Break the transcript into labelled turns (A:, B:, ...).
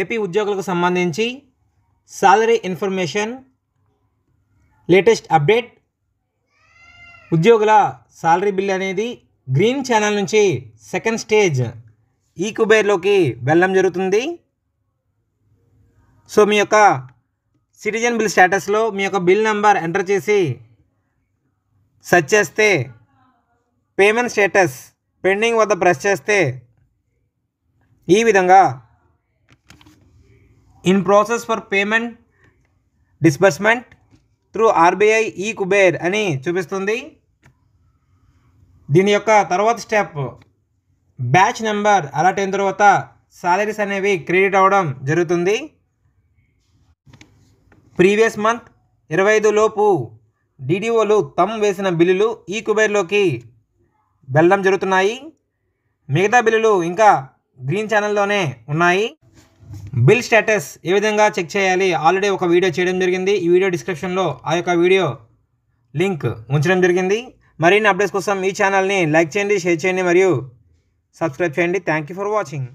A: AP ఉద్యోగులకు సంబంధించి salary information latest update ఉద్యోగుల సాలరీ బిల్ అనేది గ్రీన్ ఛానల్ నుంచి సెకండ్ స్టేజ్ ఈ కుబేర్లోకి వెళ్ళడం జరుగుతుంది సో మీ యొక్క సిటిజన్ బిల్ స్టేటస్లో మీ యొక్క బిల్ నెంబర్ ఎంటర్ చేసి సెర్చ్ చేస్తే పేమెంట్ స్టేటస్ పెండింగ్ వద్ద ప్రెస్ చేస్తే ఈ విధంగా in process for payment disbursement through RBI e Kuber అని చూపిస్తుంది దీని యొక్క తర్వాత స్టెప్ బ్యాచ్ నెంబర్ అలర్ట్ అయిన తర్వాత సాలరీస్ అనేవి క్రెడిట్ అవ్వడం జరుగుతుంది ప్రీవియస్ మంత్ ఇరవై ఐదు లోపు డీడీఓలు తమ్ వేసిన బిల్లులు ఈ కుబేర్లోకి వెళ్ళడం జరుగుతున్నాయి మిగతా బిల్లులు ఇంకా గ్రీన్ ఛానల్లోనే ఉన్నాయి బిల్ స్టేటస్ ఏ విధంగా చెక్ చేయాలి ఆల్రెడీ ఒక వీడియో చేయడం జరిగింది ఈ వీడియో డిస్క్రిప్షన్లో ఆ యొక్క వీడియో లింక్ ఉంచడం జరిగింది మరిన్ని అప్డేట్స్ కోసం ఈ ఛానల్ని లైక్ చేయండి షేర్ చేయండి మరియు సబ్స్క్రైబ్ చేయండి థ్యాంక్ యూ ఫర్ వాచింగ్